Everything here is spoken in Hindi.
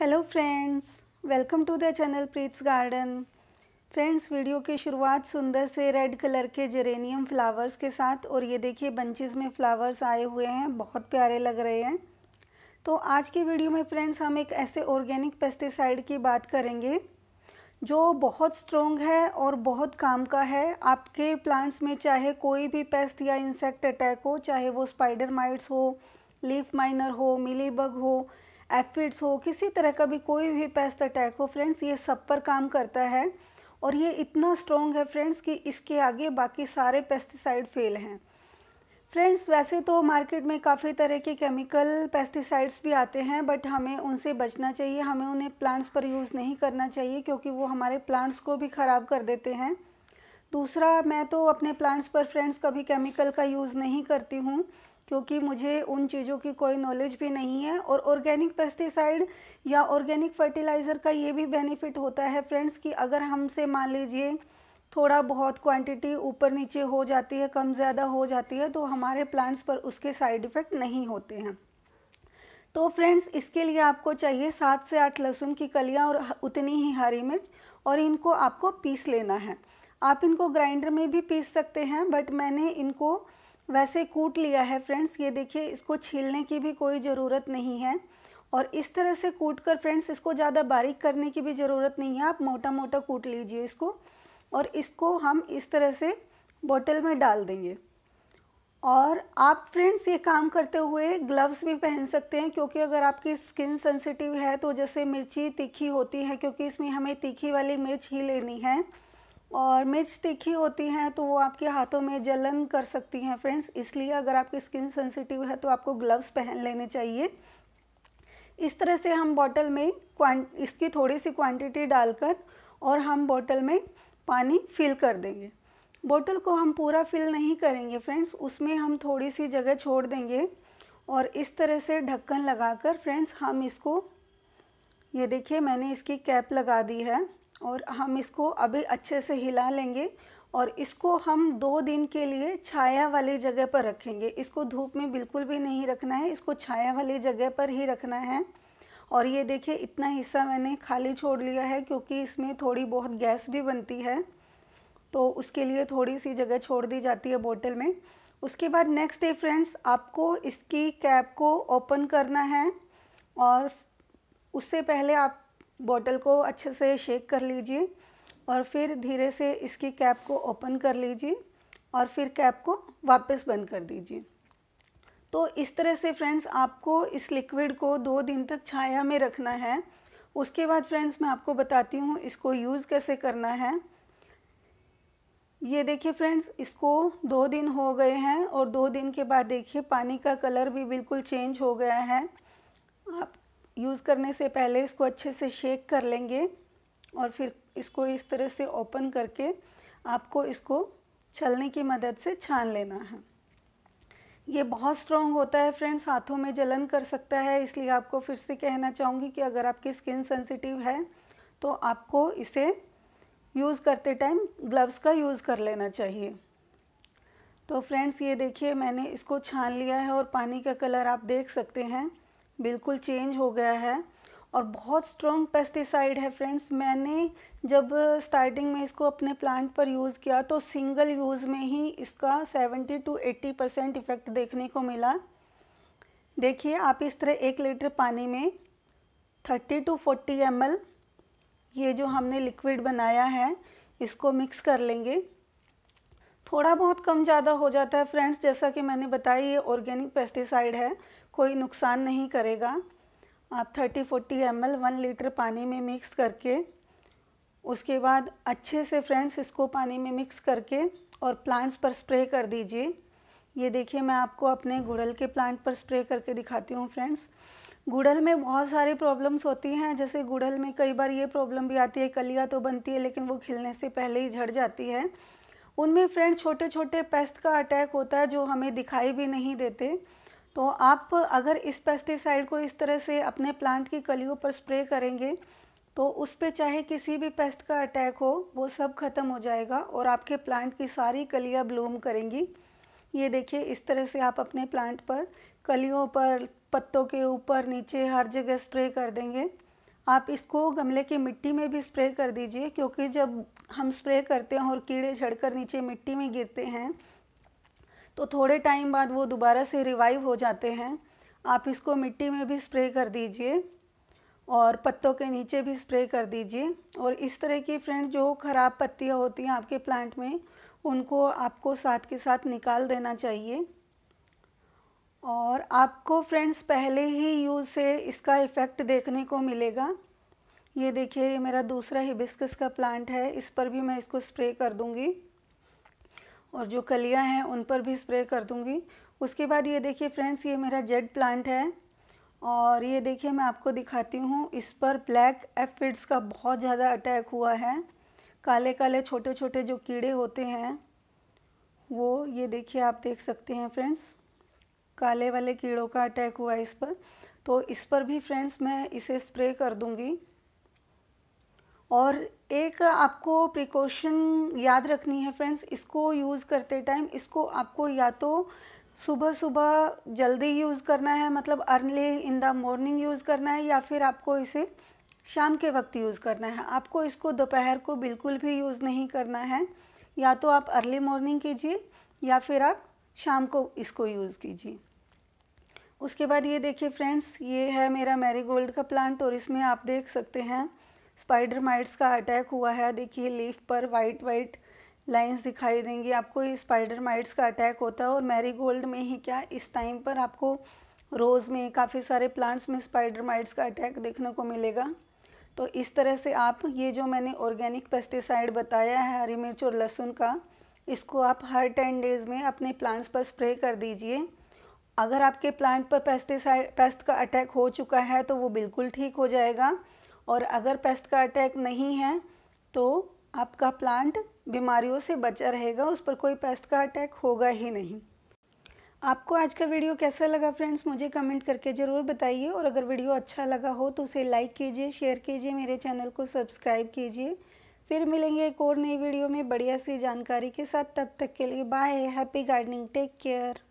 hello friends welcome to the channel Preet's garden friends video की शुरुआत सुंदर से रेड कलर के जेरेनियम फ्लावर्स के साथ और ये देखिए बंचेस में फ्लावर्स आए हुए हैं बहुत प्यारे लग रहे हैं तो आज की वीडियो में फ्रेंड्स हम एक ऐसे ऑर्गेनिक पेस्टिसाइड की बात करेंगे जो बहुत स्ट्रॉन्ग है और बहुत काम का है आपके प्लांट्स में चाहे कोई भी पेस्ट या इंसेक्ट अटैक हो चाहे वो स्पाइडर माइट्स हो लीफ माइनर हो मिलीबग हो एफिड्स हो किसी तरह का भी कोई भी पेस्ट अटैक हो फ्रेंड्स ये सब पर काम करता है और ये इतना स्ट्रॉन्ग है फ्रेंड्स कि इसके आगे बाकी सारे पेस्टिसाइड फेल हैं फ्रेंड्स वैसे तो मार्केट में काफ़ी तरह के केमिकल पेस्टिसाइड्स भी आते हैं बट हमें उनसे बचना चाहिए हमें उन्हें प्लांट्स पर यूज़ नहीं करना चाहिए क्योंकि वो हमारे प्लांट्स को भी ख़राब कर देते हैं दूसरा मैं तो अपने प्लांट्स पर फ्रेंड्स कभी केमिकल का यूज़ नहीं करती हूँ क्योंकि मुझे उन चीज़ों की कोई नॉलेज भी नहीं है और ऑर्गेनिक पेस्टिसाइड या ऑर्गेनिक फर्टिलाइज़र का ये भी बेनिफिट होता है फ्रेंड्स कि अगर हमसे मान लीजिए थोड़ा बहुत क्वांटिटी ऊपर नीचे हो जाती है कम ज़्यादा हो जाती है तो हमारे प्लांट्स पर उसके साइड इफ़ेक्ट नहीं होते हैं तो फ्रेंड्स इसके लिए आपको चाहिए सात से आठ लहसुन की कलियाँ और उतनी ही हरी मिर्च और इनको आपको पीस लेना है आप इनको ग्राइंडर में भी पीस सकते हैं बट मैंने इनको वैसे कूट लिया है फ्रेंड्स ये देखिए इसको छीलने की भी कोई ज़रूरत नहीं है और इस तरह से कूट कर फ्रेंड्स इसको ज़्यादा बारीक करने की भी ज़रूरत नहीं है आप मोटा मोटा कूट लीजिए इसको और इसको हम इस तरह से बोतल में डाल देंगे और आप फ्रेंड्स ये काम करते हुए ग्लव्स भी पहन सकते हैं क्योंकि अगर आपकी स्किन सेंसिटिव है तो जैसे मिर्ची तीखी होती है क्योंकि इसमें हमें तीखी वाली मिर्च ही लेनी है और मिर्च तीखी होती हैं तो वो आपके हाथों में जलन कर सकती हैं फ्रेंड्स इसलिए अगर आपकी स्किन सेंसिटिव है तो आपको ग्लव्स पहन लेने चाहिए इस तरह से हम बॉटल में इसकी थोड़ी सी क्वांटिटी डालकर और हम बॉटल में पानी फिल कर देंगे बॉटल को हम पूरा फिल नहीं करेंगे फ्रेंड्स उसमें हम थोड़ी सी जगह छोड़ देंगे और इस तरह से ढक्कन लगाकर फ्रेंड्स हम इसको ये देखिए मैंने इसकी कैप लगा दी है और हम इसको अभी अच्छे से हिला लेंगे और इसको हम दो दिन के लिए छाया वाली जगह पर रखेंगे इसको धूप में बिल्कुल भी नहीं रखना है इसको छाया वाली जगह पर ही रखना है और ये देखिए इतना हिस्सा मैंने खाली छोड़ लिया है क्योंकि इसमें थोड़ी बहुत गैस भी बनती है तो उसके लिए थोड़ी सी जगह छोड़ दी जाती है बोतल में उसके बाद नेक्स्ट डे फ्रेंड्स आपको इसकी कैप को ओपन करना है और उससे पहले आप बॉटल को अच्छे से शेक कर लीजिए और फिर धीरे से इसकी कैप को ओपन कर लीजिए और फिर कैप को वापस बंद कर दीजिए तो इस तरह से फ्रेंड्स आपको इस लिक्विड को दो दिन तक छाया में रखना है उसके बाद फ्रेंड्स मैं आपको बताती हूँ इसको यूज़ कैसे करना है ये देखिए फ्रेंड्स इसको दो दिन हो गए हैं और दो दिन के बाद देखिए पानी का कलर भी बिल्कुल चेंज हो गया है आप यूज़ करने से पहले इसको अच्छे से शेक कर लेंगे और फिर इसको इस तरह से ओपन करके आपको इसको छलने की मदद से छान लेना है ये बहुत स्ट्रॉन्ग होता है फ्रेंड्स हाथों में जलन कर सकता है इसलिए आपको फिर से कहना चाहूँगी कि अगर आपकी स्किन सेंसिटिव है तो आपको इसे यूज़ करते टाइम ग्लव्स का यूज़ कर लेना चाहिए तो फ्रेंड्स ये देखिए मैंने इसको छान लिया है और पानी का कलर आप देख सकते हैं बिल्कुल चेंज हो गया है और बहुत स्ट्रॉन्ग पेस्टिसाइड है फ्रेंड्स मैंने जब स्टार्टिंग में इसको अपने प्लांट पर यूज़ किया तो सिंगल यूज़ में ही इसका 70 टू 80 परसेंट इफ़ेक्ट देखने को मिला देखिए आप इस तरह एक लीटर पानी में 30 टू 40 एम ये जो हमने लिक्विड बनाया है इसको मिक्स कर लेंगे थोड़ा बहुत कम ज़्यादा हो जाता है फ्रेंड्स जैसा कि मैंने बताया ये ऑर्गेनिक पेस्टिसाइड है कोई नुकसान नहीं करेगा आप 30 40 एम एल वन लीटर पानी में मिक्स करके उसके बाद अच्छे से फ्रेंड्स इसको पानी में मिक्स करके और प्लांट्स पर स्प्रे कर दीजिए ये देखिए मैं आपको अपने गुड़ल के प्लांट पर स्प्रे करके दिखाती हूँ फ्रेंड्स गुड़ल में बहुत सारी प्रॉब्लम्स होती हैं जैसे गुड़ल में कई बार ये प्रॉब्लम भी आती है कलिया तो बनती है लेकिन वो खिलने से पहले ही झड़ जाती है उनमें फ्रेंड छोटे छोटे पेस्ट का अटैक होता है जो हमें दिखाई भी नहीं देते तो आप अगर इस पेस्टिसाइड को इस तरह से अपने प्लांट की कलियों पर स्प्रे करेंगे तो उस पर चाहे किसी भी पेस्ट का अटैक हो वो सब ख़त्म हो जाएगा और आपके प्लांट की सारी कलियाँ ब्लूम करेंगी ये देखिए इस तरह से आप अपने प्लांट पर कलियों पर पत्तों के ऊपर नीचे हर जगह स्प्रे कर देंगे आप इसको गमले की मिट्टी में भी स्प्रे कर दीजिए क्योंकि जब हम स्प्रे करते हैं और कीड़े झड़कर नीचे मिट्टी में गिरते हैं तो थोड़े टाइम बाद वो दोबारा से रिवाइव हो जाते हैं आप इसको मिट्टी में भी स्प्रे कर दीजिए और पत्तों के नीचे भी स्प्रे कर दीजिए और इस तरह की फ्रेंड जो ख़राब पत्तियाँ होती हैं आपके प्लांट में उनको आपको साथ के साथ निकाल देना चाहिए और आपको फ्रेंड्स पहले ही यूज़ से इसका इफ़ेक्ट देखने को मिलेगा ये देखिए ये मेरा दूसरा हिबिस्कस का प्लांट है इस पर भी मैं इसको स्प्रे कर दूँगी और जो कलियाँ हैं उन पर भी स्प्रे कर दूँगी उसके बाद ये देखिए फ्रेंड्स ये मेरा जेड प्लांट है और ये देखिए मैं आपको दिखाती हूँ इस पर ब्लैक एफिड्स का बहुत ज़्यादा अटैक हुआ है काले काले छोटे छोटे जो कीड़े होते हैं वो ये देखिए आप देख सकते हैं फ्रेंड्स काले वाले कीड़ों का अटैक हुआ इस पर तो इस पर भी फ्रेंड्स मैं इसे स्प्रे कर दूंगी और एक आपको प्रिकॉशन याद रखनी है फ्रेंड्स इसको यूज़ करते टाइम इसको आपको या तो सुबह सुबह जल्दी यूज़ करना है मतलब early in the morning use करना है या फिर आपको इसे शाम के वक्त यूज़ करना है आपको इसको दोपहर को बिल्कुल भी यूज़ नहीं करना है या तो आप अर्ली मॉर्निंग कीजिए या फिर आप शाम को इसको यूज़ कीजिए उसके बाद ये देखिए फ्रेंड्स ये है मेरा मैरीगोल्ड का प्लांट और इसमें आप देख सकते हैं स्पाइडर माइट्स का अटैक हुआ है देखिए लीफ पर वाइट वाइट लाइंस दिखाई देंगी आपको ये स्पाइडर माइट्स का अटैक होता है और मैरीगोल्ड में ही क्या इस टाइम पर आपको रोज़ में काफ़ी सारे प्लांट्स में स्पाइडर माइट्स का अटैक देखने को मिलेगा तो इस तरह से आप ये जो मैंने ऑर्गेनिक पेस्टिसाइड बताया है हरी मिर्च और लहसुन का इसको आप हर टेन डेज़ में अपने प्लांट्स पर स्प्रे कर दीजिए अगर आपके प्लांट पर पेस्टिसाइड पेस्ट का अटैक हो चुका है तो वो बिल्कुल ठीक हो जाएगा और अगर पेस्ट का अटैक नहीं है तो आपका प्लांट बीमारियों से बचा रहेगा उस पर कोई पेस्ट का अटैक होगा ही नहीं आपको आज का वीडियो कैसा लगा फ्रेंड्स मुझे कमेंट करके ज़रूर बताइए और अगर वीडियो अच्छा लगा हो तो उसे लाइक कीजिए शेयर कीजिए मेरे चैनल को सब्सक्राइब कीजिए फिर मिलेंगे एक और नई वीडियो में बढ़िया सी जानकारी के साथ तब तक के लिए bye happy gardening take care